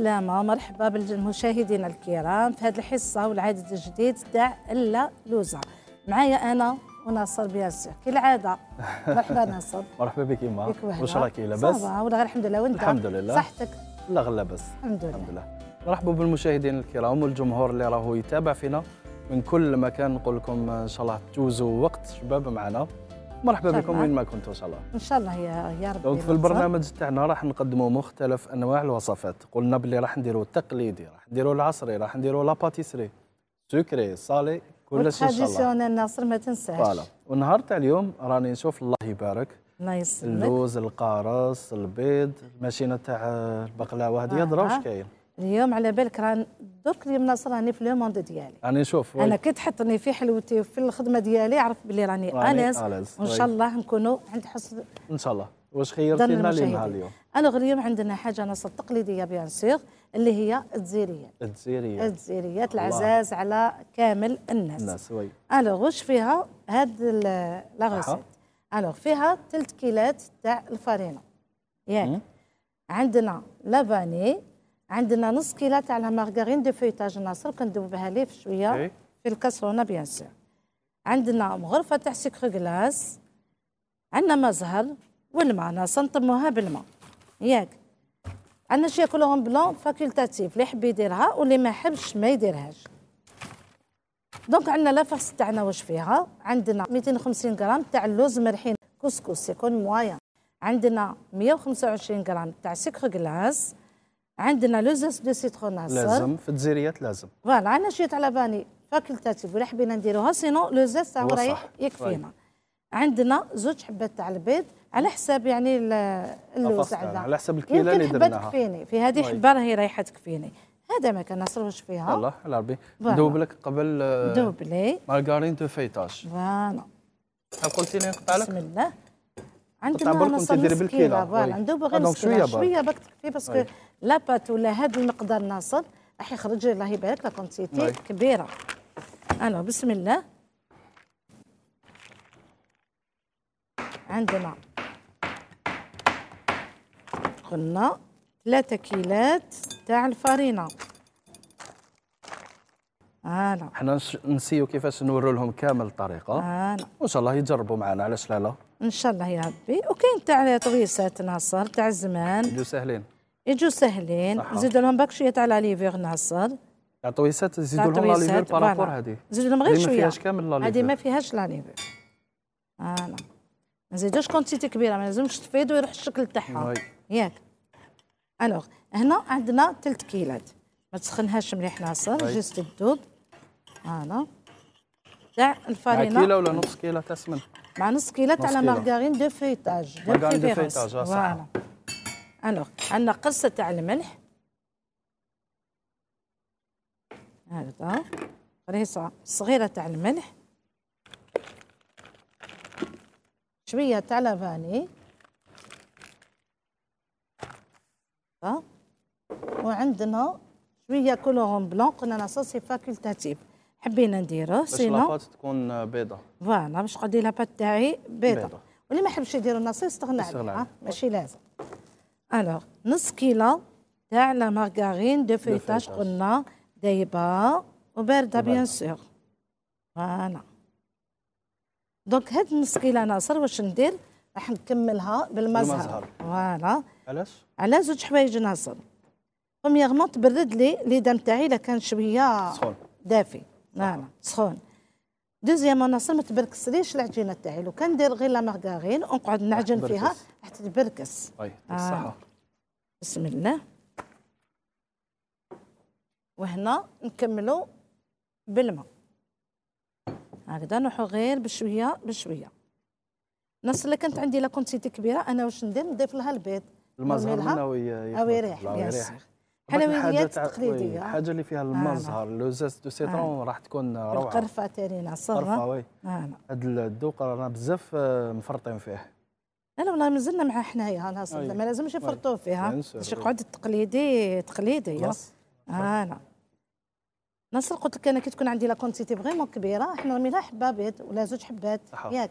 السلامة مرحبا بالمشاهدين الكرام في هذه الحصة والعدد الجديد تاع إلا لوزا معايا أنا وناصر بياسر كالعادة مرحبا ناصر مرحبا بك إما واش راكي لاباس؟ صافا ولا غير الحمد لله وأنت الحمد لله صحتك لا غلا لاباس الحمد لله الحمد لله مرحبا بالمشاهدين الكرام والجمهور اللي راهو يتابع فينا من كل مكان نقول لكم إن شاء الله تجوزوا وقت شباب معنا مرحبا بكم وين ما كنتوا ان شاء الله ان شاء الله يا يا رب دونك في البرنامج تاعنا راح نقدموا مختلف انواع الوصفات قلنا باللي راح نديروا التقليدي راح نديروا العصري راح نديروا لاباتيسري سكري صالي كل شيء ان شاء الله ناصر ما تنساش فوالا والنهار تاع اليوم راني نشوف الله يبارك الله يسلمك اللوز القارص البيض الماشينه تاع البقلاوه هذه آه, آه. كاين اليوم على بالك راه درك اليوم ناصر راني في لو موند ديالي راني نشوف انا كي تحطني في حلوتي وفي الخدمه ديالي عرفت بلي راني انس وان طيب. شاء الله نكونوا عند حسن ان شاء الله واش خيرتي لنا لينا اليوم انا اليوم عندنا حاجه ناصر تقليديه بيان سيغ اللي هي الدزيريات. الدزيريات. الدزيريات العزاز على كامل الناس الناس وي الوغ واش فيها هاد لا غوسيت الوغ فيها ثلاث كيلات تاع الفرينه ياك يعني عندنا لافاني عندنا نص كيلو تاع لا مارغرين دو فيتاج ناصر كندوبها ليه في شويه في الكاسرونه بيان سور عندنا مغرفه تاع سكر كلاس عندنا ما زهر والماء نطموها بالماء ياك عندنا شي كولورون بلون فاكولتاتيف اللي يحب يديرها واللي ما يحبش ما يديرهاش دونك عندنا لافاس تاعنا واش فيها عندنا 250 غرام تاع اللوز مرحين كسكس يكون موايا عندنا 125 غرام تاع سكر كلاس عندنا لوزس دو سيترون عصر لازم في الجزيريات لازم فوالا عندنا شويه على فاني فاكولتاتيف ولا حبينا نديروها سينو لوزس هو رايح يكفينا طيب. عندنا زوج حبات تاع البيض على حساب يعني اللوز على حساب الكيله اللي درناها حبه تكفيني في هذه طيب. حبه راهي رايحه تكفيني هذا ما كنصرفوش فيها الله على ربي دوب لك قبل آه، دوبلي مارغارين دو فيتاج فوالا قلتي لي نقطع لك بسم الله عندنا نصل كيلو فوالا ندوب غير نص كيلو شويه برك تكفي باسكو لا بات ولا هذا المقدار ناصل راح يخرج الله يبارك لا كونتيتي كبيره الو بسم الله عندنا قلنا ثلاثة كيلات تاع الفرينة هانا حنا نسيو كيفاش نورو لهم كامل الطريقة هانا وإن شاء الله يجربوا معنا علاش لا لا ان شاء الله يا ربي وكاين تاع طويسات ناصر تاع الزمان يجوا سهلين يجوا سهلين نزيدوا لهم باك شويه تاع لا ليفيغ ناصر تاع طويسات زيدوا لهم لا ليفيغ بارابور هذه زيدوا لهم غير شويه ما فيهاش كامل لا ليفيغ هذه ما فيهاش لا ليفيغ فوالا ما نزيدوش كونتيتي كبيره ما لازمش تفيض ويروح الشكل تاعها ياك الوغ هنا عندنا ثلاث كيلات ما تسخنهاش مليح ناصر جست الدود فوالا تاع الفرينه كيلو ولا نص كيلو تاع السمن مع نص كيلات على مارغرين دو فيتاج دو فيتاج آه، فوالا الوغ عندنا قصه تاع الملح هكذا قريصه صغيره تاع الملح شويه تاع لافاني آه. وعندنا شويه كولورون بلون قلنا لا سي فاكولتاتيف حبينا نديرو سينو لاباط تكون بيضه فوالا باش قدي لاباط تاعي بيضه, واللي ما يحبش يدير النصير استغنى عليها ماشي لازم الوغ نص كيلو تاع لا مارغارين دو فيتاج قلنا دايبه وبارده بيان سور فوالا دونك هاد نص كيلو ناصر واش ندير راح نكملها بالمزهر فوالا علاش على زوج حوايج ناصر بومياغمون تبرد لي لي دام تاعي الا كان شويه سخون دافي نعم سخون دوزيام انا ما تبركسليش العجينه تاعي لو كان ندير غير لا مارغارين ونقعد نعجن فيها راح تتبركس طيب، اي آه. بالصحه آه. بسم الله وهنا نكملوا بالماء هكذا نحو غير بشويه بشويه نص اللي كانت عندي لا كونتيتي كبيره انا واش ندير نضيف لها البيض المزهر منها ويريح يريح حلويات تقليديه حاجه اللي فيها آه، المظهر نعم. لو زيست دو سيترون آه. راح تكون روعه القرفه تاعنا صرا القرفه وي هذا آه، نعم. الذوق رانا بزاف مفرطين فيه لا والله مازلنا مع حنايا انا صدق ما لازمش يفرطوا فيها باش يقعد التقليدي تقليدي انا نعم. نصر قلت لك انا كي تكون عندي لا كونتيتي فريمون كبيره احنا نرمي لها حبه بيض ولا زوج حبات ياك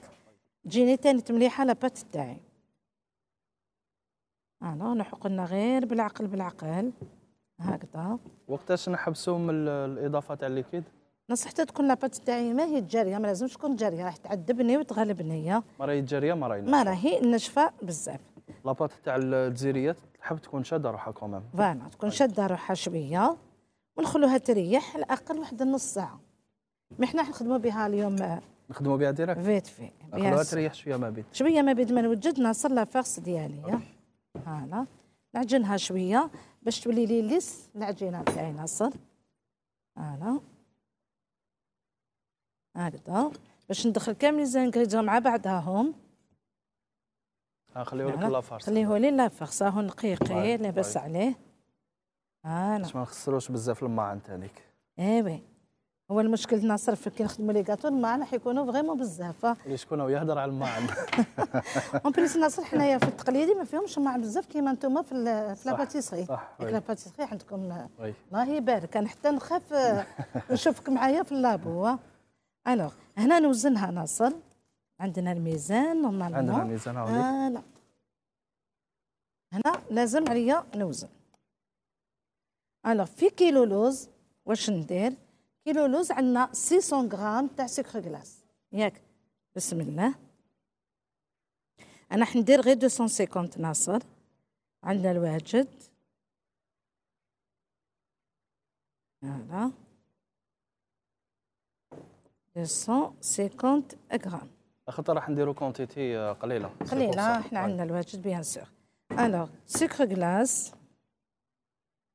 تجيني ثاني تمليحه لا بات تاعي انا نحقنا غير بالعقل بالعقل هكذا وقتاش نحبسوا من الاضافه تاع الليكيد نصيحتي تكون لاباط تاعي ماهي جاريه ما لازمش تكون جاريه راح تعذبني وتغلبني ما راهي جاريه ما راهي ما راهي ناشفه بزاف لاباط تاع الجزيريات تحب تكون شاده روحها كومام فوالا تكون طيب. شاده روحها شويه ونخلوها تريح على الاقل واحد نص ساعه ما حنا نخدموا بها اليوم نخدموا بها ديريكت فيت في نخلوها تريح شويه ما بين شويه ما بين ما نوجد نصل لافاغس ديالي هالا نعجنها شويه باش تولي لي ليس العجينه تاعي ناصر هانا هكذا باش ندخل كامل زانكريديون مع بعضها هم آه، خليه لك لافارس خليه لي لافارس هاهو نقيقي لاباس عليه هانا باش ما نخسروش بزاف الماء عن ايوا هو المشكل ناصر صرف كي نخدموا لي كاطو الماعن راح يكونوا فريمون بزاف شكون آه. هو يهضر على الماعن اون بليس ناصر حنايا في التقليدي ما فيهمش الماعن بزاف كيما انتم في في لاباتيسري صح لاباتيسري عندكم الله يبارك انا حتى نخاف آه، نشوفك معايا في اللابو الوغ آه. هنا نوزنها ناصر عندنا الميزان نورمالمون عندنا الميزان فوالا هنا لازم عليا نوزن الوغ في كيلو لوز واش ندير كيلو لوز عندنا 600 غرام تاع سكر كلاص ياك بسم الله انا حندير غير 250 ناصر عندنا الواجد فوالا 250 غرام خاطر راح نديرو كونتيتي قليله قليله حنا عندنا الواجد بيان سور الوغ سكر كلاص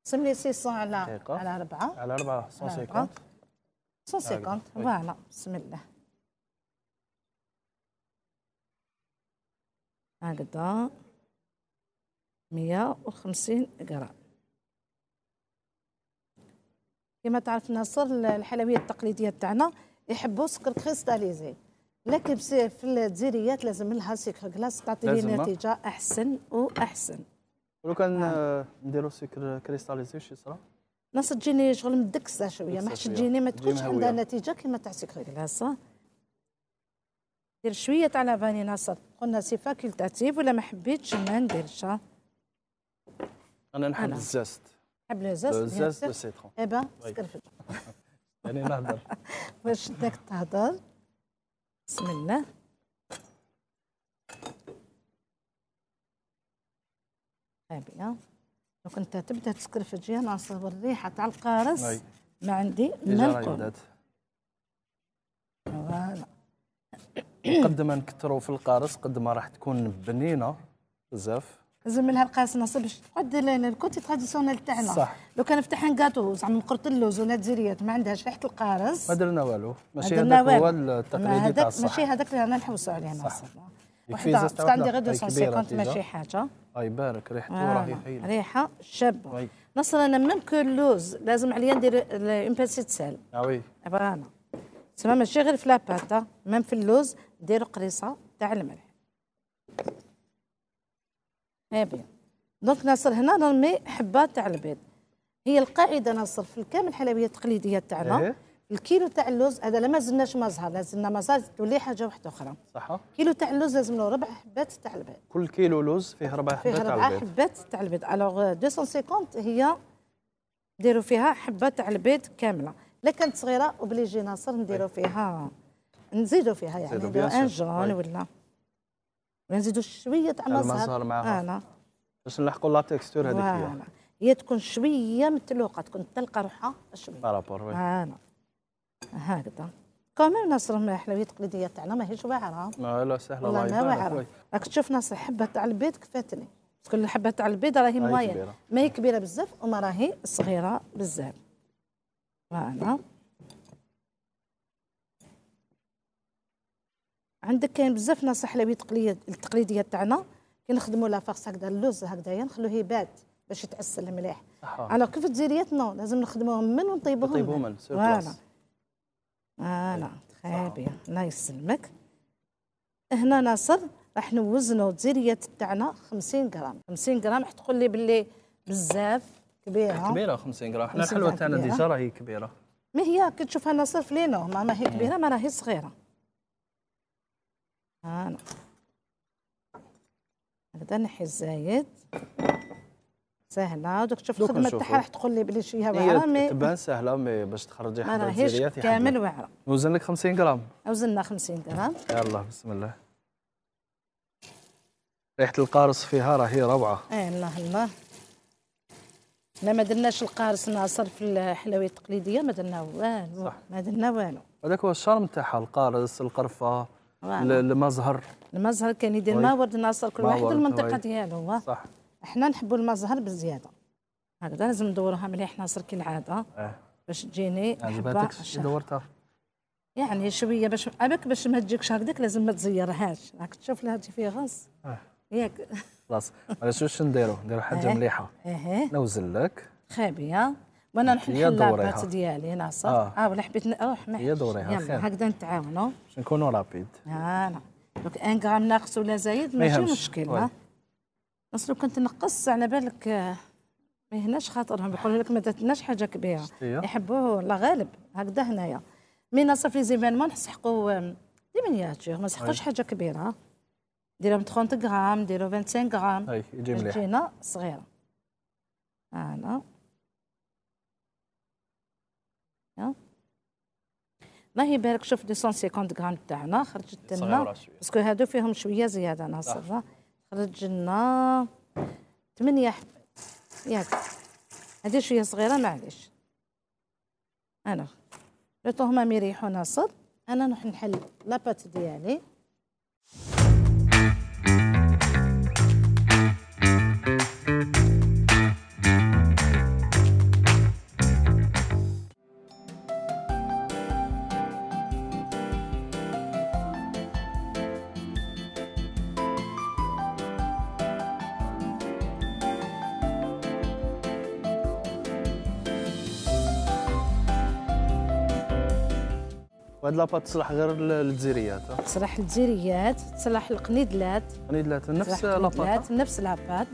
سملي 600 على على 4 على 4 150 150 فوالا بسم الله هكذا 150 غرام كما تعرف ناصر الحلويات التقليديه تاعنا يحبوا سكر كريستاليزي لكن في الجزيريات لازم لها سكر كلاس تعطي لي آه. نتيجه احسن واحسن ولو كان نعم. آه، نديرو سكر كريستاليزي شي صرا ناس تجيني شغل مدكسه شويه ما تجيني ما تكونش عندها نتيجه كيما تاع سكري كلاصه دير شويه تاع لافاني ناصر قلنا سي فاكولتاتيف ولا ما حبيتش ما نديرش انا نحب الزاست نحب الزاست الزاست دو سيترون إيبا طيب. سكر سكرفج يعني نهضر واش داك تهضر بسم الله Très bien. لو كنت تبدا تسكر في الجياناس الريحه تاع القارص ما عندي نلقى فوالا قد ما نكثروا في القارص قد ما راح تكون بنينه بزاف لازم لها القارص نصب باش تقعد الكوتي تراديسيونيل تاعنا صح لو كان فتح كاطو زعما نقرط اللوز ولا تزيريات ما عندهاش ريحه القارص ما درنا والو ماشي هذاك هو التقليدي تاع الصح ماشي هذاك اللي انا نحوسوا عليه نصب وحده عندي غير 250 ماشي حاجه اي بارك ريحته آه. راهي حيله ريحه شابه طيب. نصر انا ميم كو اللوز لازم عليا ندير اون باسيت سال اه وي فوالا تسمى ماشي غير في لاباتا ميم في اللوز ندير قريصه تاع الملح اي بيان دونك ناصر هنا نرمي حبه تاع البيض هي القاعده ناصر في الكامل الحلويات التقليديه تاعنا إيه. الكيلو تاع اللوز هذا لا مازلناش مزهر لازمنا مزهر تولي حاجه واحده اخرى صح كيلو تاع اللوز لازم له ربع حبات تاع البيض كل كيلو لوز فيه ربع حبات تاع البيض فيه ربع حبات تاع البيض الوغ 250 هي نديروا فيها حبه تاع البيض كامله لا كانت صغيره وبليجي ناصر نديروا طيب. فيها نزيدوا فيها يعني نديروا ان جون ولا ولا نزيدوا شويه تاع المزهر معاها انا باش نلحقوا لا تيكستور هذيك هي تكون شويه متلوقه تكون تلقى روحها شويه بارابور وي هكذا كامل ناس راهم الحلويات التقليديه تاعنا ماهيش واعره لا لا سهله والله ما واعره راك تشوف نصر حبه تاع البيض كفاتني كل الحبه تاع البيض راهي موايا ما هي كبيره بزاف وما راهي صغيره بزاف فوالا عندك كاين بزاف ناس الحلويات التقليديه تاعنا كي نخدموا لافاغس هكذا اللوز هكذايا نخلوه يبات باش يتعسل مليح على كيف تزيريات نو لازم نخدموهم من ونطيبوهم من فوالا فوالا آه طيب. خابيه الله يسلمك هنا ناصر راح نوزنوا الزيريات تاعنا 50 غرام 50 غرام راح تقول لي باللي بزاف كبيره كبيره 50 غرام حنا الحلوه تاعنا ديجا راهي كبيره ما هي كتشوفها ناصر في لينو ما, ما هي كبيره ما راهي صغيره هانا آه، هكذا نحي الزايد سهله دوك تشوف الخدمه تاعها راح تقول لي بلي شويه واعره مي تبان سهله مي باش تخرجي حنا الجزائريات كامل واعره وزن لك 50 غرام وزننا 50 غرام يلاه بسم الله ريحه القارص فيها راهي روعه ايه الله الله لا ما درناش القارص ناصر في الحلويات التقليديه ما درنا والو ما درنا والو هذاك هو الشرم تاعها القارص القرفه المزهر المزهر كان يدير ما ورد ناصر كل واحد المنطقه ديالو صح حنا نحبوا زهر بالزياده هكذا لازم ندوروها مليح ناصر كي العاده آه. باش تجيني عجبتك يعني دورتها يعني شويه باش ابك باش ما تجيكش هكذاك لازم ما تزيرهاش راك تشوف لها تجي فيها غص آه. ياك خلاص علاش شنو نديرو نديرو حاجه إيه. مليحه اه نوزل لك خابيه وانا نحل اللابات ديالي ناصر اه, آه ولا حبيت نروح ما هي دوريها خير هكذا نتعاونوا باش نكونوا رابيد اه دوك ان غرام ناقص ولا زايد ماشي مشكل بس لو كنت نقص على بالك آه، ما يهناش خاطرهم يقولوا لك ما درتناش حاجه كبيره يحبوه الله غالب هكذا هنايا مي نصرف لي زيفينمون نسحقوا آه، دي مينياتور ما نسحقوش حاجه كبيره ديرهم 30 غرام نديرو 25 غرام اي يجي مليح تجينا صغيره هنا هي بالك شوف 250 غرام تاعنا خرجت لنا باسكو هادو فيهم شويه زياده ناصر رجلنا ثمانية حبات ياك هذه شويه صغيره معليش انا لو طهما ميريحو ناصر انا نروح نحل لاباط ديالي وهاد لاباط تصلح غير للجزيريات تصلح للجزيريات تصلح القنيدلات القنيدلات نفس لاباط نفس لاباط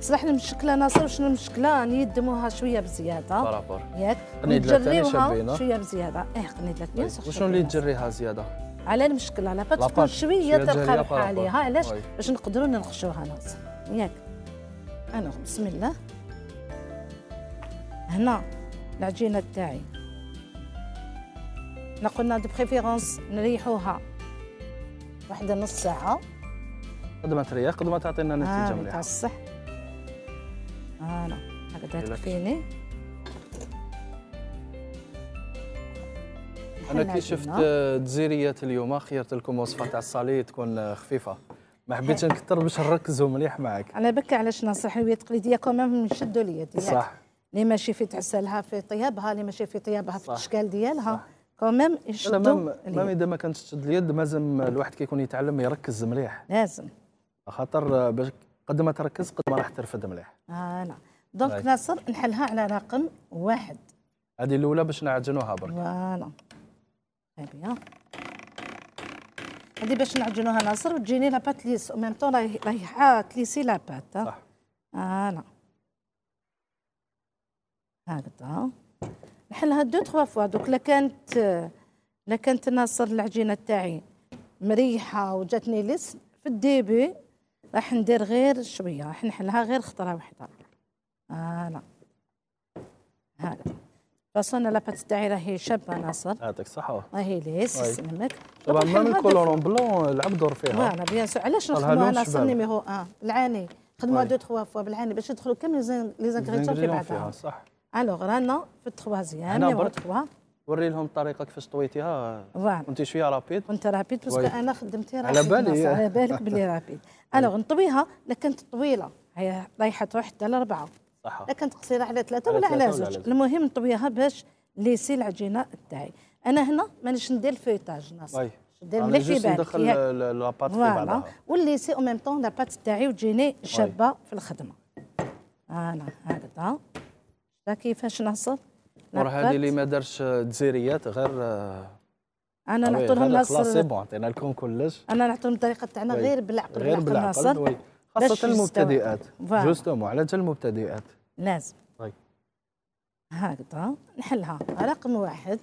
تصلح المشكله ناصر يعني شنو المشكله نيدموها شويه بزياده برابور ياك نجريوها شويه بزياده اه قنيدلات بيان سور وشنو اللي تجريها زياده على المشكله لاباط تكون شويه ترقى عليها علاش باش نقدروا ننقشوها ناصر ياك انا بسم الله هنا العجينه تاعي احنا قلنا دو بريفيرونس نريحوها واحد نص ساعة قد ما تريح قد ما تعطينا نتيجة آه مليحة صح فوالا آه، هكذا تكفيني انا كي شفت تزيريات آه، اليوم خيرت لكم وصفه تاع الصالي تكون آه، خفيفه ما حبيتش إيه. نكثر باش نركزوا مليح معاك انا بك علاش ننصح الهويه التقليديه كوميم نشدوا اليد صح اللي ماشي في تعسلها في طيابها اللي ماشي في طيابها في الاشكال ديالها صح. كوميم يشدوا ميم اذا ما كانتش تشد اليد مازم الواحد كيكون يتعلم يركز مليح لازم خاطر آه، باش قد ما تركز قد ما راح ترفد مليح اه لا نعم. دونك ناصر نحلها على رقم واحد هذه الاولى باش نعجنوها برك فوالا هادي هذه باش نعجنوها ناصر وتجيني لاباط ليس او ميم طون رايحه تليسي لاباط صح فوالا هكذا نحلها دو تخوا فوا دوك لا كانت لا كانت ناصر العجينه تاعي مريحه وجاتني لس في الديبي راح ندير غير شويه راح نحلها غير خطره وحده هلا آه هكا فصلنا لاباط تاعي راهي شابه ناصر يعطيك الصحه راهي ليس يسلمك طبعا من كولورون بلون لعب دور فيها فوالا بيان سو علاش نخدموها ناصر نيميرو ان آه، بالعاني خدموها دو تخوا فوا بالعاني باش يدخلوا كامل لي زانغريتيون في بعضها صح الوغ رانا في التخوازيام انا برك وري لهم الطريقه كيفاش طويتيها وانت شويه رابيد كنت رابيد باسكو انا خدمتي على بالي على بالك بلي رابيد الوغ نطويها لكانت كانت طويله هي رايحه تروح حتى لاربعه صح لا كانت قصيره على ثلاثه ولا على زوج المهم نطويها باش ليسي العجينه تاعي انا هنا مانيش ندير فيتاج ناس ندير دير ملي في بالك ندخل لاباط في بعضها والليسي او ميم طون لاباط تاعي وتجيني شابه في الخدمه انا هكذا كيفاش نحصل مرة هذه اللي ما دارش تزيريات غير انا نعطي لهم نص سي بون عطينا لكم كلش انا نعطي لهم الطريقه تاعنا غير بالعقل غير بالعقل خاصه المبتدئات جوستومون على المبتدئات لازم هكذا نحلها رقم واحد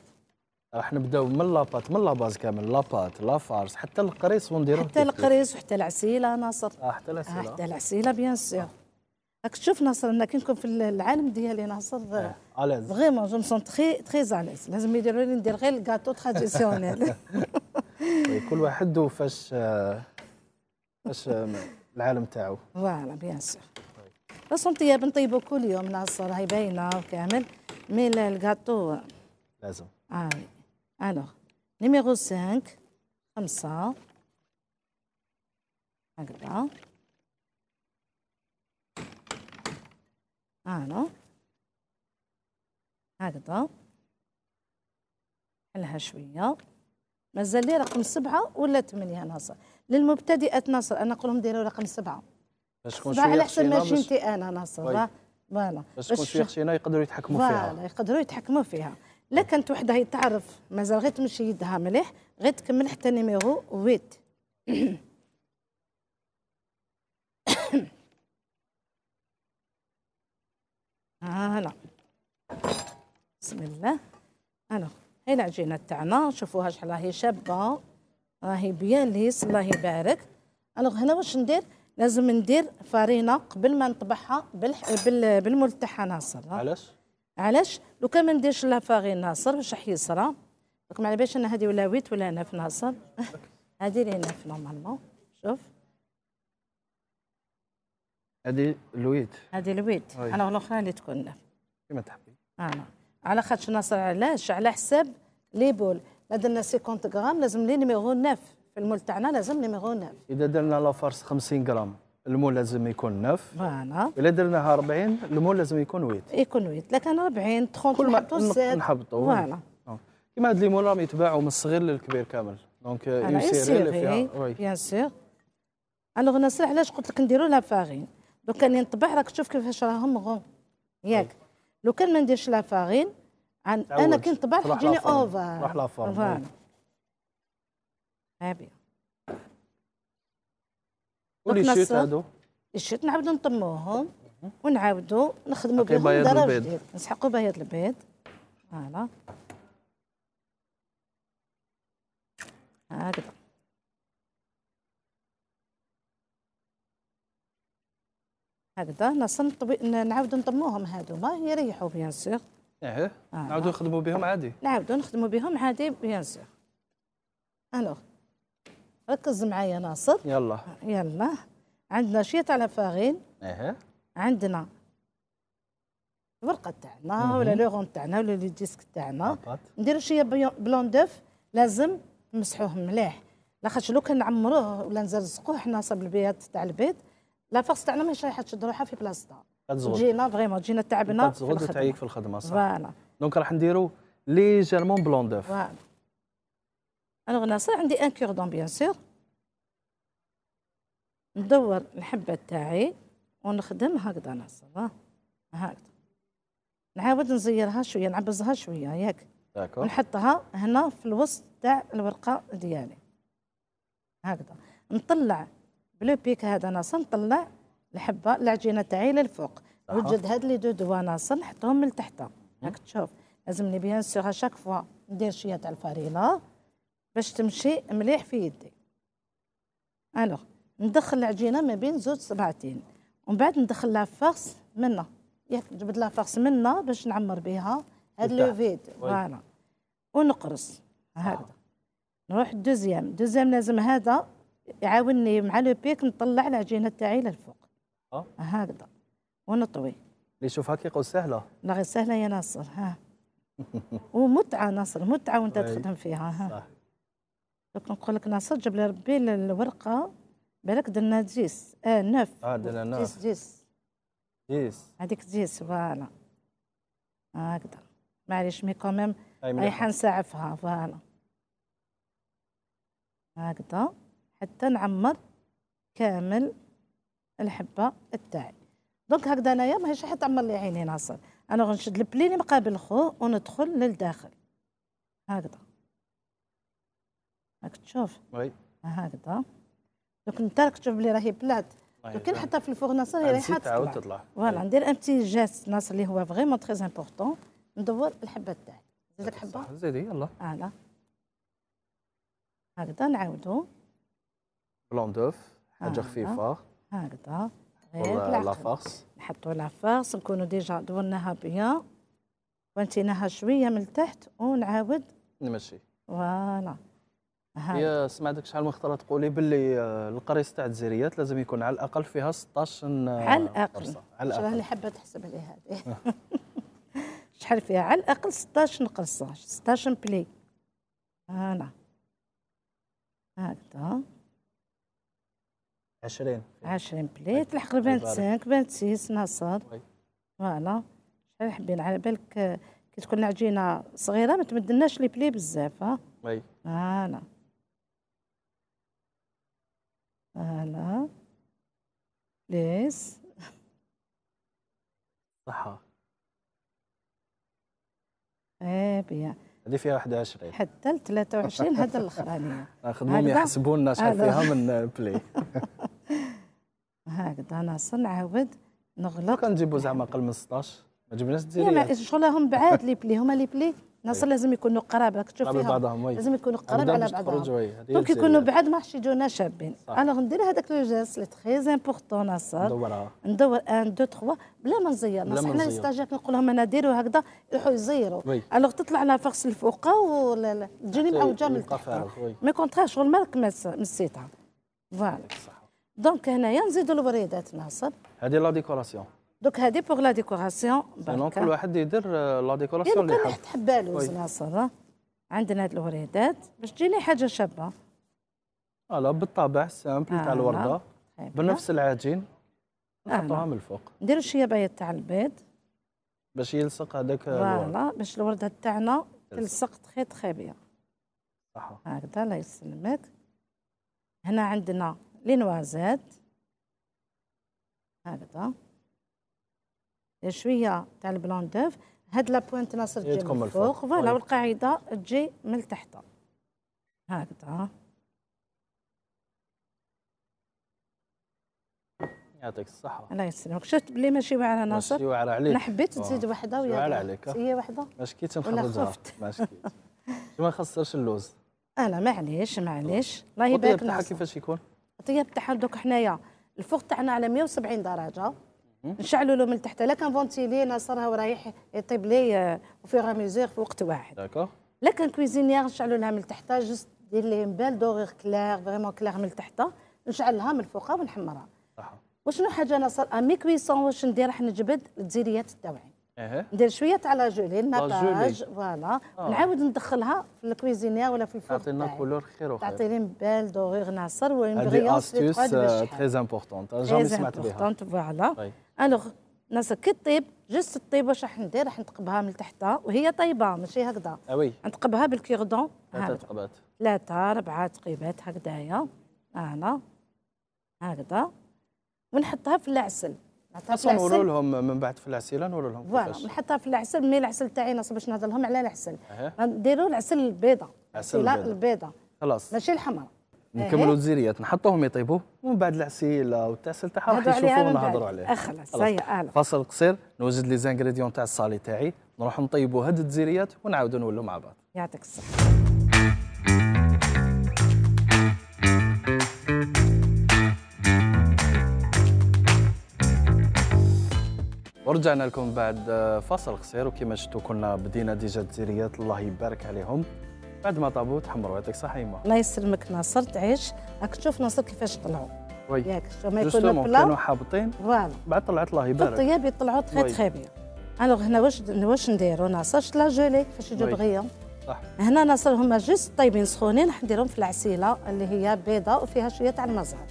راح نبداو من لاباط من لاباز كامل لاباط لافارس حتى القريص ونديرو حتى القريص وحتى العسيله ناصر اه حتى العسيله حتى العسيله بيان سور راك تشوف ناصر انا كي نكون في العالم ديالي ناصر آه، اليز فريمون جو مسون تخي تخي اليز لازم يديروا لي ندير غير الكاتو تراديسيونيل كل واحد وفاش فاش آه، آه، العالم تاعو فوالا بيان سور طياب نطيبو كل يوم ناصر هاي باينه وكامل مي الكاتو لازم اه الوغ نيميرو 5 خمسة هكذا ano هكذا حلها شويه مازال لي رقم سبعه ولا ثمانيه ناصر للمبتدئات ناصر انا نقول لهم ديروا رقم سبعه باش على حسب ماشينتي انا ناصر طيب. فوالا باش تكون شويه خشينه يقدروا يتحكموا فيها فوالا يقدروا يتحكموا فيها لا كانت وحده هي تعرف مازال غير تمشي يدها مليح غير تكمل حتى نيميرو 8 هلا بسم الله هلا هي العجينه تاعنا شوفوها شحال راهي شابه راهي بيان ليس الله يبارك الوغ هنا واش ندير لازم ندير فارينة قبل ما نطبعها بالح... بال... بالمول تاعها ناصر علاش علاش لو كان ما نديرش لا فارين ناصر واش راح يصرى دوك ما على باليش انا هذه ولا ويت ولا انا في ناصر هذه اللي في نورمالمون شوف هذه لويت هذه لويت انا الاخرى اللي تكون كما تحبي اه على خاطرش ناصر علاش على حساب لي بول ما درنا 50 غرام لازم لي نيميرو 9 في المول تاعنا لازم نيميرو 9 اذا درنا لا فارس 50 غرام المول لازم يكون 9 فوالا الا درناها 40 المول لازم يكون 8 يكون 8 لكن 40 30 كل ما نحبطوا فوالا آه. كيما هاد مول راهم يتباعوا من الصغير للكبير كامل دونك يسير فيها بيان سور الوغ ناصر علاش قلت لك نديروا لها فارين لو كان ينطبع راك تشوف كيفاش راهم غون ياك لو كان ما نديرش لا فارين انا كي نطبع تجيني اوفر راح لا فارين هابي ولي شيت هادو الشيت نعاودو نطموهم ونعاودو نخدمو بهم درجة جديد نسحقو بياض البيض فوالا هكذا هكذا نصن نعاودوا نطموهم هذوما يريحوا بيان سيغ اه نعاودوا نخدموا بهم عادي نعاودوا نخدموا بهم عادي بيان سيغ الوغ ركز معايا ناصر يلا آه، يلا عندنا شية تاع لافاغين اه. عندنا الورقه تاعنا ولا لوغون تاعنا ولا لو ديسك تاعنا نديروا شويه بلون دوف لازم نمسحوه مليح لاخاطش لو كان نعمروه ولا نزرزقوه حنا صاب البياض تاع البيض لا فاس تاعنا ماهيش رايحه تشد روحها في بلاصتها جينا فريمون جينا تعبنا تزغد وتعيك في الخدمه صح فوالا دونك راح نديرو ليجيرمون بلون دوف فوالا الوغ ناصر عندي ان دون بيان سور ندور الحبه تاعي ونخدم هكذا ناصر هكذا نعاود نزيرها شويه نعبزها شويه ياك داكور ونحطها هنا في الوسط تاع الورقه ديالي هكذا نطلع بلو بيك هذا ناصل نطلع الحبه العجينه تاعي للفوق وجد هاد لي دو دوا ناصل نحطهم من تحت راك تشوف لازمني بيان سور اشاك فوا ندير شويه تاع الفرينه باش تمشي مليح في يدي الوغ ندخل العجينه ما بين زوج صبعتين ومن بعد ندخل لها منا ياك جبد لها منا باش نعمر بها هاد لو فيد فوالا ونقرص هكذا نروح الدوزيام دوزيام لازم هذا يعاوني مع لو بيك نطلع العجينه تاعي للفوق اه هكذا ونطوي اللي يشوفها هكا يقول سهله لا غير سهله يا ناصر ها ومتعه ناصر متعه وانت تخدم فيها ها صح دوك نقول لك ناصر جاب لي ربي الورقه بالك درنا جيس اه نف اه درنا نف جيس جيس جيس هذيك جيس فوالا هكذا معليش مي كوميم رايحه نساعفها فوالا هكذا حتى نعمر كامل الحبه تاعي دونك هكذا انايا ماهيش حتى تعمر لي عيني ناصر انا غنشد البليني مقابل خو وندخل للداخل هكذا راك تشوف وي هكذا دوك انت راك تشوف بلي راهي بلات دوك نحطها في الفوغ ناصر هي ريحه تطلع تطلع فوالا ندير ان بتي جاست ناصر اللي هو فريمون تري امبورطون ندور الحبه تاعي زيدك حبه زيدي يلا فوالا هكذا نعاودو دوف حاجه آه. خفيفه هكذا غير لا فارس نحطوا لا نكونوا ديجا دورناها بيان وانتيناها شويه من التحت ونعاود نمشي فوالا هي سمعتك شحال من خطره تقولي باللي آه، القريص تاع الجزيريات لازم يكون على الاقل فيها 16 آه، على الاقل قرصة. على الاقل اللي حابه تحسب لي هذه آه. شحال فيها على الاقل 16 قرصه 16 بلي هنا هكذا 20 20 بلي تلحق 25 26 نصاد فوالا شحال حبينا على بالك كي تكون العجينه صغيره ما تمدلناش لي بلي بزاف ها وي طيب. فوالا فوالا بليس صحة ايه بيا هذه فيها 21 حتى ل 23 هذا الاخرانيه آه، خدمهم يحسبوا لنا شحال فيها من بلي هكذا انا نعاود نغلط كنجيبو زعما اقل من 16 ما جبناش ديري شغلهم بعاد لي بلي هما لي بلي ناصر طيب. لازم يكونوا قراب راك تشوف فيهم لازم يكونوا قراب على بعضهم دونك يكونوا بعاد ما راحش يجونا شابين الوغ ندير هذاك لو جيست لي تري امبورطون ناصر ندورها ندور ان دو تخوا بلا ما نزير ناصر حنا ستاجير نقول لهم انا ديروا هكذا يروحوا يزيروا الوغ تطلع لها فاكس الفوقه تجيني معوجه من التحت مي كونتخير شغل مالك مسيتها فوالا دونك هنايا نزيدوا الوريدات ناصر هذه لا ديكوراسيون دوك هذه بوغ لا ديكوراسيون دونك كل واحد يدير لا آه، ديكوراسيون يعني اللي يحب تحب بالو ناصر عندنا هاد الوريدات باش تجيني حاجه شابه فوالا بالطبع سامبل تاع آه. الورده طيب. بنفس العجين نحطوها آه. من الفوق نديرو شويه بيض تاع البيض باش يلصق هذاك فوالا باش الورده تاعنا تلصق تخي تخي بيان صح هكذا الله يسلمك هنا عندنا لنوازات هكذا شويه تاع البلون دوف هاد لا بوينت ناصر تجي من الفوق فوالا طيب. والقاعده تجي من تحت هكذا يعطيك الصحة الله يسلمك شفت بلي ماشي واعرة ناصر ماشي واعرة عليك انا حبيت تزيد وحدة ويا واعرة عليك هي وحدة ماش كي تنخرجها ماش كي ما خسرش اللوز انا معليش معليش الله يبارك لك كيفاش يكون الطياب تاعهم دوك حنايا الفوق تاعنا على 170 درجه نشعلوا له من تحت لا كان فونتيلي لا ورايح يطيب لي وفي آه، ميزيغ في وقت واحد داكوغ لا كان كويزينيير نشعلوا لها من تحت جست دير لي بال دوغيغ كلاغ فريمون كلاغ من تحت نشعلها من فوقها ونحمرها وشنو حاجه انا صار امي كويسون واش ندير راح نجبد الجزيريات التوعية ندير شويه على جولي نطاج فوالا آه. نعاود ندخلها في الكويزينيا ولا في الفرن تعطينا كولور خير وخير تعطيني بال دوغيغ نعصر هذه استيوس تريز امبورطونت جامي سمعت بها فوالا الوغ طيب. ناس كي طيب جست طيب واش راح ندير راح نتقبها من تحتها وهي طيبه ماشي هكذا اوي آه، نتقبها بالكيغدون ثلاثه تقبات ثلاثه اربعه تقيبات هكذايا هنا هكذا ونحطها في العسل خاصة نقول لهم من بعد في العسل نقول لهم فوالا نحطها في العسل مي العسل تاعينا باش نهضر لهم على العسل نديروا العسل البيضاء عسل البيضاء خلاص ماشي الحمراء نكملوا الجزيريات نحطوهم يطيبوا ومن بعد العسيله والتعسل تاعها راح يشوفوا ونهضروا عليه آه، خلاص هيا اهلا فصل قصير نوجد لي زانغريديون تاع الصالي تاعي نروح نطيبوا هاد الجزيريات ونعاودوا نولوا مع بعض يعطيك الصحه ورجعنا لكم بعد آه، فاصل قصير وكما شفتوا كنا بدينا ديجا الجزيريات الله يبارك عليهم بعد ما طابوا تحمروا يعطيك الصحه يما الله يسلمك ناصر تعيش راك تشوف ناصر كيفاش طلعوا وي ياك ما يكونوا بلا كانوا حابطين فوالا بعد طلعت الله يبارك الطياب يطلعوا تخي تخي بيان الوغ هنا واش واش نديروا ناصر شلا جولي فاش يجوا دغيا صح هنا ناصر هما جوست طيبين سخونين راح نديرهم في العسيله اللي هي بيضاء وفيها شويه تاع المزهر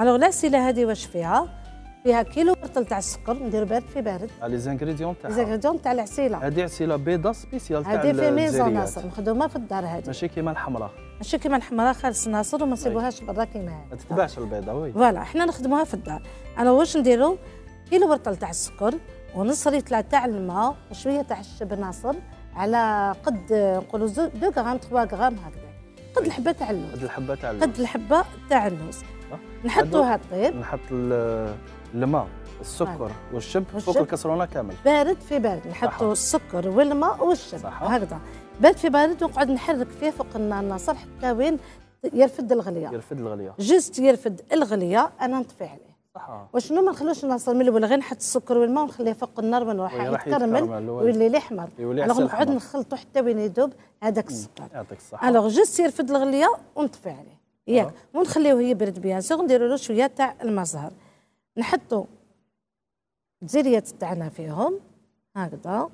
الوغ العسيله هذه واش فيها فيها كيلو البطل تاع السكر ندير بارد في بارد لي آه، زانغريديون تاعها لي زانغريديون تاع العسيله هذه عسيله بيضه سبيسيال تاع هذه في ميزون ناصر مخدومه في الدار هذه ماشي كيما الحمراء ماشي كيما الحمراء خالص ناصر وما نسيبوهاش طيب. برا كيما هي ما تتباعش البيضه وي فوالا حنا نخدموها في الدار انا واش نديرو كيلو بطل تاع السكر ونص ريتلا تاع الماء وشويه تاع الشب ناصر على قد نقولوا 2 غرام 3 غرام هكذا قد الحبه تاع اللوز قد الحبه تاع اللوز قد الحبه تاع اللوز أه؟ نحطوها طيب نحط الماء السكر والشب فوق الكسرونه كامل بارد في بارد نحطوا السكر والماء والشب هكذا بارد في بارد ونقعد نحرك فيه فوق النار حتى وين يرفد الغليه يرفد الغليه جست يرفد الغليه انا نطفي عليه صح وشنو ما نخلوش نصل من الاول غير نحط السكر والماء ونخليه فوق النار من راح يتكرمل ويولي الاحمر الوغ نقعد نخلطو حتى وين يذوب هذاك السكر يعطيك الصحه الوغ جست يرفد الغليه ونطفي عليه ياك ونخليوه يبرد بيان سيغ نديرو له شويه تاع الماء زهر نحطوا جريه تاعنا فيهم هكذا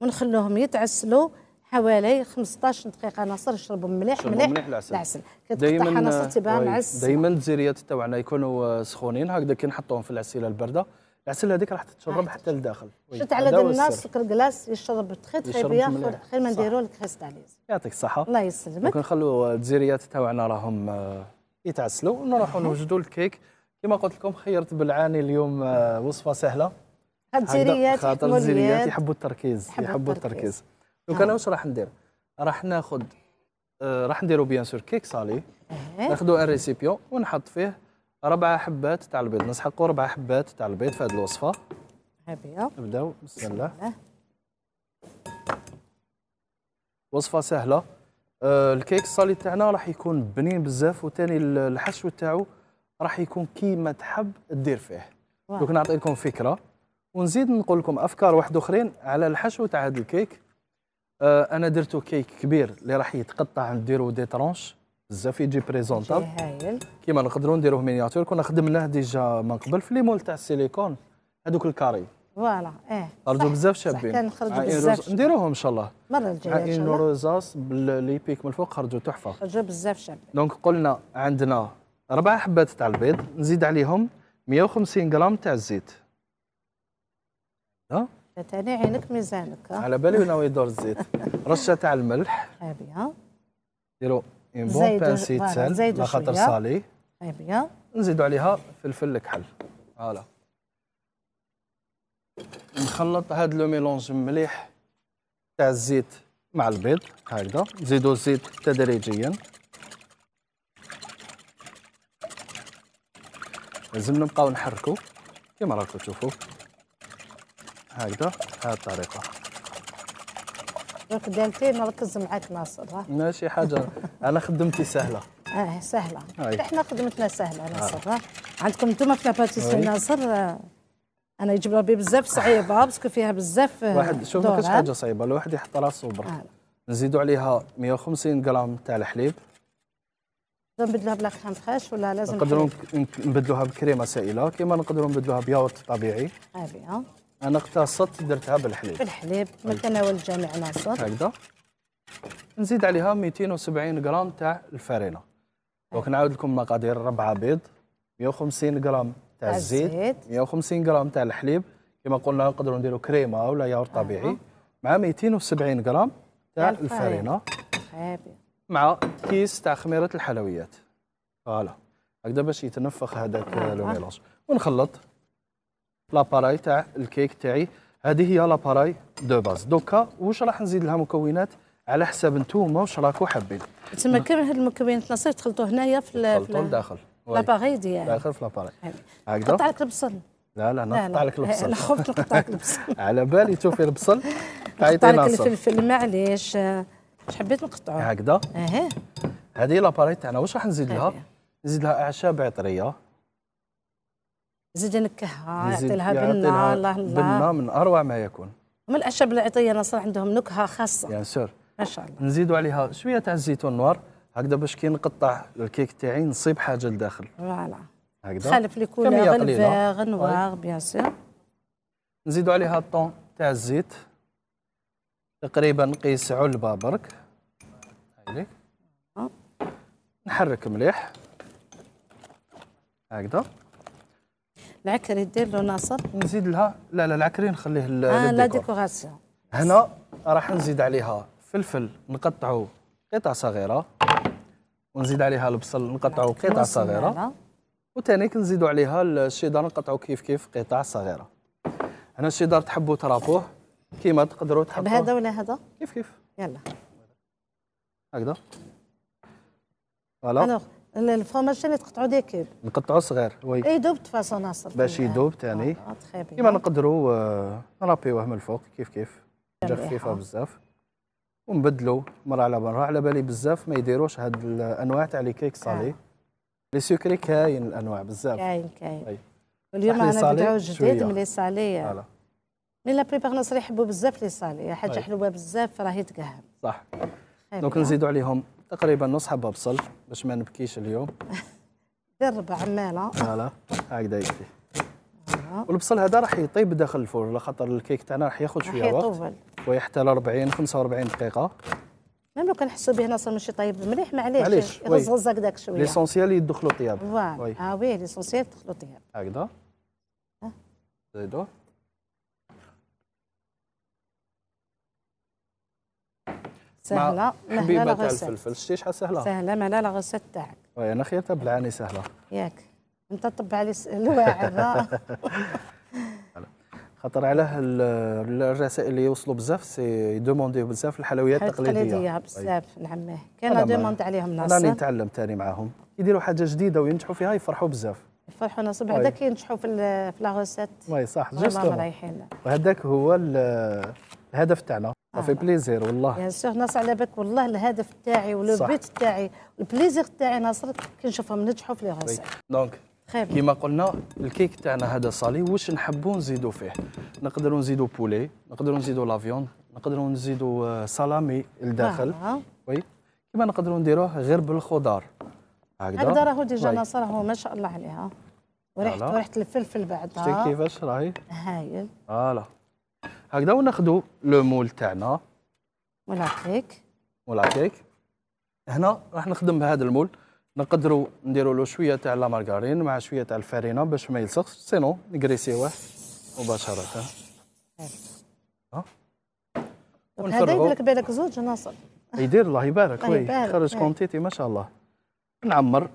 ونخلوهم يتعسلوا حوالي 15 دقيقه نصر يشربوا مليح مليح, العسل, دائما تبان دائما الجريات تاعنا يكونوا سخونين هكذا كي نحطوهم في العسيله البارده العسل هذيك راح تتشرب حتى لداخل شفت على ديال الناس الكركلاس يشرب تخي تخي بيا خير ما نديروا الكريستاليز يعطيك الصحه الله يسلمك نخلوا الجزيريات تاعنا راهم آه، يتعسلوا ونروحوا نوجدوا الكيك كما قلت لكم خيرت بلعاني اليوم آه، وصفه سهله هاد الجريات يحبوا التركيز يحبوا التركيز دوك انا واش راح ندير راح ناخذ آه، راح نديرو بيان سور كيك صالي ناخذوا ان ريسيبيون ونحط فيه ربع حبات تاع البيض نسحقوا ربع حبات تاع البيض في هذه الوصفه هابيه نبداو بسم الله وصفه سهله آه، الكيك الصالي تاعنا راح يكون بنين بزاف وثاني الحشو تاعو راح يكون كيما تحب تدير فيه دوك نعطي لكم فكره ونزيد نقول لكم افكار واحد اخرين على الحشو تاع هذا الكيك آه انا درتو كيك كبير اللي راح يتقطع نديرو دي ترونش بزاف يجي بريزونطاب كيما نقدروا نديروه مينياتور كنا خدمناه ديجا من قبل في لي مول تاع السيليكون هذوك الكاري فوالا ايه خرجوا بزاف شابين كنخرجوا بزاف نديروهم ان شاء الله المره الجايه ان شاء الله روزاس باللي بيك من الفوق خرجوا تحفه خرجوا بزاف شابين دونك قلنا عندنا أربع حبات تاع البيض نزيد عليهم 150 غرام تاع الزيت ها تاني عينك ميزانك على بالي ناوي يدور الزيت رشه تاع الملح ايبيا ديروا اون بون بانسي تاع على خاطر صالي ايبيا نزيدو عليها فلفل الكحل فوالا نخلط هاد لو ميلونج مليح تاع الزيت مع البيض هكذا نزيدو الزيت تدريجيا لازم نبقاو نحركو كما راكم تشوفوا هكذا بهذه الطريقه خدامتي نركز معاك ناصر ها ماشي حاجه انا خدمتي سهله اه سهله احنا خدمتنا سهله آه. ناصر ها عندكم انتم في لاباتيسري ناصر آه، انا يجيب ربي بزاف صعيبه باسكو فيها بزاف آه، واحد شوف ما كاش حاجه صعيبه الواحد يحط راسه برك نزيدوا عليها 150 غرام تاع الحليب نبدلوها كريم فريش ولا لازم نقدروا نبدلوها بكريمه سائله كما نقدروا نبدلوها بياورت طبيعي هذه آه. انا اقتصدت درتها بالحليب بالحليب متناول جميع العناصر هكذا نزيد عليها 270 غرام تاع الفرينه دونك نعاود لكم المقادير ربعه بيض 150 غرام تاع الزيت 150 غرام تاع الحليب كما قلنا نقدروا نديروا كريمه ولا ياور طبيعي مع 270 غرام تاع الفرينه مع كيس تاع خميره الحلويات فوالا هكذا باش يتنفخ هذاك لو ميلونج ونخلط لاباراي تاع الكيك تاعي هذه هي لاباراي دو باز دوكا واش راح نزيد لها مكونات على حساب نتوما واش راكو حابين تسمى كامل هاد المكونات نصير تخلطوه هنايا في تخلطوه لداخل لاباراي ديالك داخل في لاباراي أيوة. هكذا قطع لك البصل لا لا نقطع لك البصل انا خفت نقطع لك البصل على بالي توفي البصل قطع لك الفلفل معليش مش حبيت نقطعو هكذا اها هذه لاباري تاعنا واش راح نزيد لها؟ نزيد لها اعشاب عطريه زيد نكهها نعطي لها بنه الله الله بنه من اروع ما يكون هما الاعشاب العطريه صراحه عندهم نكهه خاصه بيان سور ما شاء الله نزيدوا عليها شويه تاع الزيتون نوار هكذا باش كي نقطع الكيك تاعي نصيب حاجه لداخل فوالا هكذا خالف لي كولور غنوار طيب. بيان سور نزيدوا عليها الطون تاع الزيت تقريبا قيس علبه برك هايلي نحرك مليح هكذا العكر دير له ناصر نزيد لها لا لا العكري نخليه اه لا ديكوراسيون هنا راح نزيد عليها فلفل نقطعه قطع صغيره ونزيد عليها البصل نقطعه قطع صغيره وثاني كنزيدوا عليها الشيدر نقطعه كيف كيف قطع صغيره هنا الشيدر تحبوا ترابوه كيما تقدروا تحطوا بهذا ولا هذا كيف كيف يلا هكذا فوالا الفرماج اللي تقطعوا دي كيب نقطعوا صغير وي يذوب تفاصو ناصر باش يذوب ثاني ah, كيما نقدروا آه، نرابيوه من الفوق كيف كيف خفيفه بزاف ونبدلوا مره على مره على بالي بزاف ما يديروش هاد الانواع تاع لي كيك صالي لي سكري كاين الانواع بزاف كاين كاين طيب. واليوم انا نبداو جديد ملي صالي مي لا بريبار ناصر يحبوا بزاف لي صالي حاجه طيب. حلوه بزاف راهي تقهم صح دونك نزيدوا عليهم تقريبا نص حبه بصل باش ما نبكيش اليوم دير ربع عماله فوالا هكذا يكفي والبصل هذا راح يطيب داخل الفرن على خاطر الكيك تاعنا راح ياخذ شويه وقت ويحتاج 40 45 دقيقه ميم لو كنحسوا به ناصر ماشي طيب مليح معليش معليش يغزغز هكذاك شويه ليسونسيال يدخلوا طياب فوالا اه وي ليسونسيال يدخلوا طياب هكذا زيدوه سهله حبيبه الفلفل الشيشه سهله سهله ما لا غسه تاعك وي انا خيرتها بالعاني سهله ياك انت طب علي الواعظ خاطر علاه الرسائل اللي يوصلوا بزاف سي يدومونديو بزاف الحلويات التقليديه التقليديه طيب. بزاف نعم كان دوموند عليهم ناس راني نتعلم تاني معاهم يديروا حاجه جديده وينجحوا فيها يفرحوا بزاف يفرحوا ناس بعدا طيب. كينجحوا في لا غوسيت وي صح جوستومون رايحين وهذاك هو الهدف تاعنا صافي آه. بليزير والله يا سيغ ناس على بالك والله الهدف تاعي ولو بيت تاعي البليزير تاعي ناصر كي نشوفهم نجحوا في لي غونسير دونك كيما قلنا الكيك تاعنا هذا صالي واش نحبوا نزيدوا فيه نقدروا نزيدوا بولي نقدروا نزيدوا لافيون نقدروا نزيدوا آه، سلامي لداخل آه. وي كيما نقدروا نديروه غير بالخضار هكذا هكذا راهو ديجا طيب. ناصر هو ما شاء الله عليها وريحه وريحه الفلفل بعدها شتي كيفاش راهي هايل فوالا آه هكذا وناخذوا لو مول تاعنا مولاتيك مولاتيك هنا راح نخدم بهذا المول نقدروا نديروا له شويه تاع لا مارغارين مع شويه تاع الفارينه باش ما يلصقش سينو نكريسيوه مباشره ها هذا يدير لك بالك زوج ناصر يدير الله يبارك وي خرج كونتيتي ما شاء الله نعمر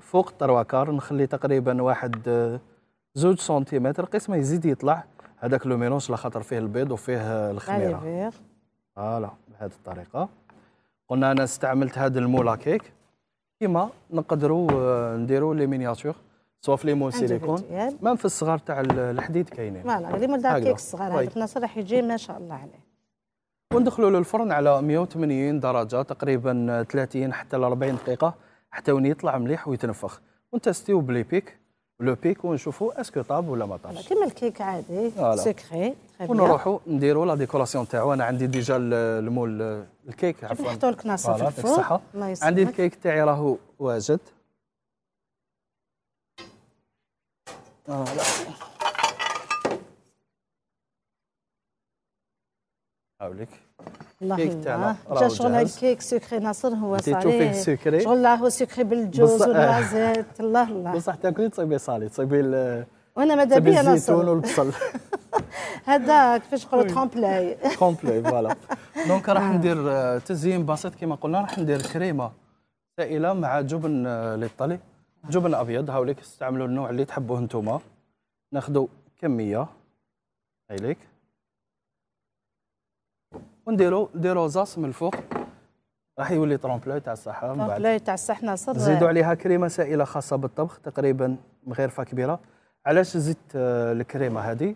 فوق الترواكار نخلي تقريبا واحد آه، زوج سنتيمتر قسمه يزيد يطلع هذاك لو ميلونس لا خاطر فيه البيض وفيه الخميره فوالا بهذه الطريقه قلنا انا استعملت هذا المولا كيك كيما نقدروا آه، نديروا لي مينياتور سواء في لي سيليكون ما في الصغار تاع الحديد كاينين فوالا لي مول تاع الكيك الصغار هذاك طيب. ناصر راح يجي ما شاء الله عليه وندخلوا للفرن على 180 درجه تقريبا 30 حتى ل 40 دقيقه حتى وين يطلع مليح ويتنفخ ونتستيو بلي بيك لو بيك ونشوفوا اسكو طاب ولا ما طابش كيما الكيك عادي سكري ونروحوا نديروا لا ديكوراسيون تاعو انا عندي ديجا المول الكيك عفوا نحطوا ناصر في الفوق عندي الكيك تاعي راهو واجد فوالا هاوليك كيك تاعنا جا شغل الكيك سكري ناصر هو صالي تشوفيه سكري شغل الله هو سكري بالجوز آه. والنازات الله الله بصح تاكلي تصيبي صالي تصيبي وانا ماذا بيا ناصر الزيتون والبصل هذا كيفاش نقولوا ترومبلاي ترومبلاي فوالا دونك راح آه. ندير آه، تزيين بسيط كما قلنا راح ندير كريمه سائله مع جبن للطلي جبن ابيض هاوليك استعملوا النوع اللي تحبوه نتوما ناخذوا كميه هايليك ونديرو دي روزاص من الفوق راح يولي طرومبلو تاع الصحة من بعد تاع الصحة صدر زيدوا عليها كريمة سائلة خاصة بالطبخ تقريبا مغرفة كبيرة علاش زدت آه، الكريمة هذه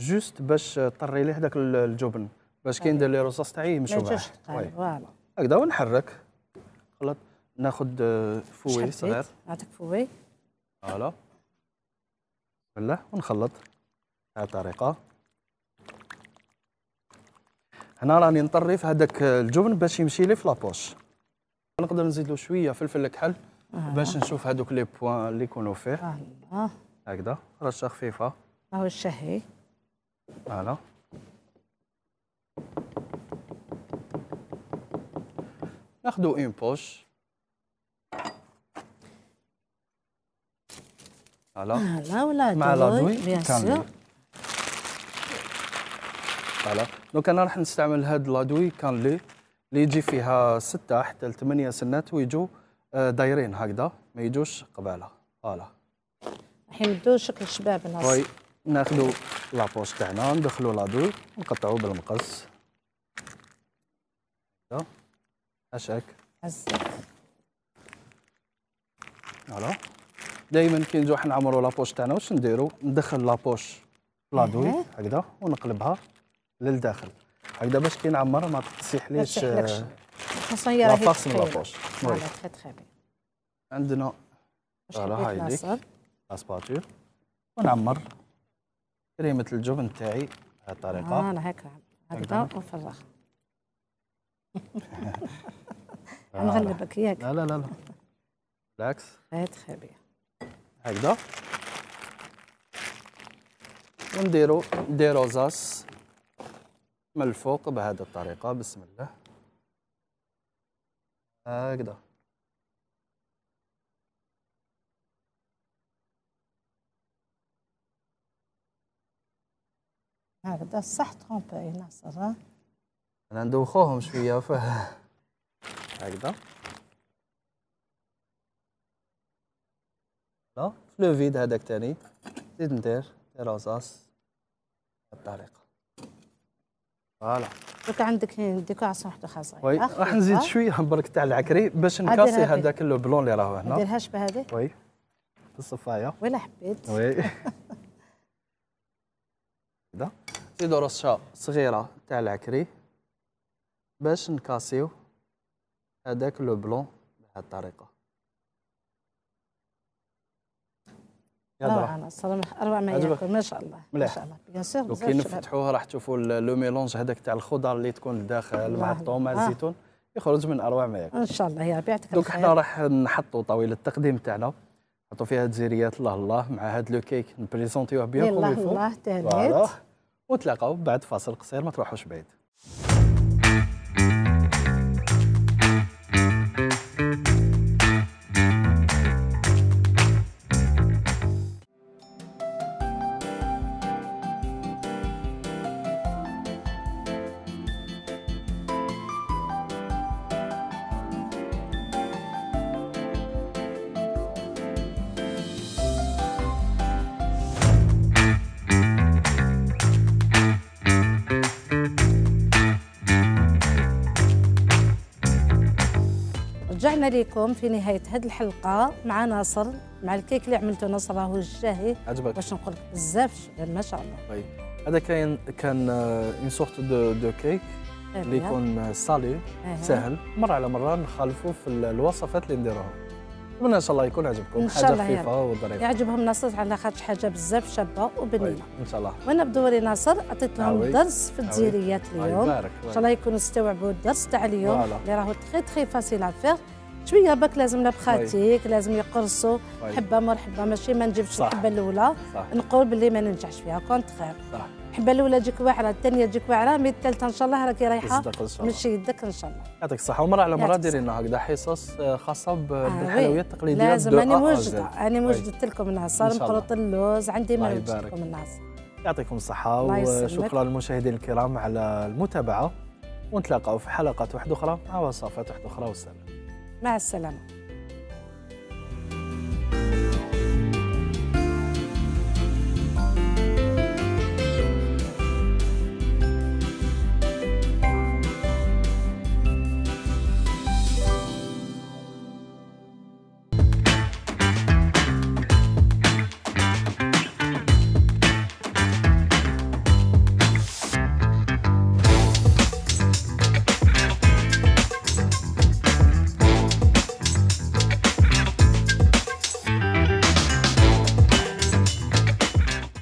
جوست باش طري ليه هذاك الجبن باش كي أيوة. ندير لي روزاص تاعي يمشوا معاه فوالا هكذا ونحرك خلط ناخذ آه، فوي صغير نعطيك فوي فوالا بالله ونخلط بهذه الطريقة هنا راني في هذاك الجبن باش يمشي لي في لابوش نقدر نزيد له شويه فلفل الكحل آه. باش نشوف هذوك لي بوان اللي يكونوا فيه آه. هكذا رشه خفيفه اهو الشهي فوالا ناخذ اون بوش فوالا فوالا ولا مع لادوي بيان سور فوالا دونك انا راح نستعمل هاد لادوي كان لي اللي يجي فيها ستة حتى لثمانية سنات ويجوا آه، دايرين هكذا ما يجوش قباله فوالا راح يمدوا شكل شباب ناس وي ناخذوا لابوش تاعنا ندخلوا لادوي ونقطعوا بالمقص اشك عزيز فوالا دائما كي نجو حنعمروا لابوش تاعنا واش نديروا ندخل لابوش لادوي إيه. هكذا ونقلبها للداخل هكذا باش كي نعمرها ما تسيح ليش خاصة هي راهي لاباس من لاباش عندنا راه هاي ليك لاسباتور ونعمر كريمة الجبن تاعي بهذه الطريقة آه انا هكا هكذا ونفرغ آه، نغلبك ياك لا لا لا بالعكس تخي هكذا ونديرو ديروزاس من الفوق بهذه الطريقة بسم الله هكذا هكذا صح ترومبي ناصر انا ندوخوهم شويه فيه هكذا لا لو فيد هذاك تاني زيد ندير تيرازاس بهذه الطريقه فوالا درك عندك ديكواسيون حتى خاصه وي راح نزيد شويه برك تاع العكري باش نكاسي هذاك لو بلون اللي راهو هنا ما ديرهاش بهذه وي في الصفايه ولا حبيت وي كذا نزيدو رشه صغيره تاع العكري باش نكاسيو هذاك لو بلون بهذه الطريقه روعه ما شاء الله ما شاء الله بيان سور كي نفتحوها راح تشوفوا لو ميلونج هذاك تاع الخضر اللي تكون الداخل مع الطوم آه. الزيتون يخرج من اروع ما ياكل ان شاء الله يا ربي يعطيك الخير دونك حنا راح نحطوا طويل التقديم تاعنا نحطوا فيها تزيريات الله الله مع هذا لو كيك نبريزونتيوه بيان كوم الله الله تهنيت ونتلاقاو بعد فاصل قصير ما تروحوش بعيد عليكم في نهايه هذه الحلقه مع ناصر مع الكيك اللي عملته ناصر راهو جاهي عجبك باش نقول لك بزاف ما شاء الله طيب هذا كاين كان اون سورت دو دو كيك اللي يكون صالي سهل مره على مره نخالفوا في الوصفات اللي نديروها نتمنى ان شاء الله يكون عجبكم حاجه خفيفه وظريفه يعجبهم ناصر على خاطر حاجه بزاف شابه وبنينه طيب، ان شاء الله وانا بدوري ناصر عطيت لهم درس في الديريات طيب، اليوم ان شاء الله يكونوا استوعبوا الدرس تاع اليوم اللي راهو تخي تخي فاسيل افير شويه باك لازم لبخاتيك طيب. لازم يقرصوا طيب. حبه مرحبا ماشي ما نجيبش الحبه الاولى نقول باللي ما ننجحش فيها كونتخير خير الحبه الاولى تجيك واعره الثانيه تجيك واعره مي الثالثه ان شاء الله راكي رايحه مشي يدك ان شاء الله يعطيك الصحه ومره على مره ديري لنا هكذا حصص آه، خاصه آه، بالحلويات التقليديه لازم انا موجده انا طيب. موجدت لكم النهار صار مقروط اللوز عندي ما لكم النهار يعطيكم الصحه وشكرا للمشاهدين الكرام على المتابعه ونتلاقاو في حلقات واحده اخرى مع وصفات واحده اخرى والسلام مع السلامه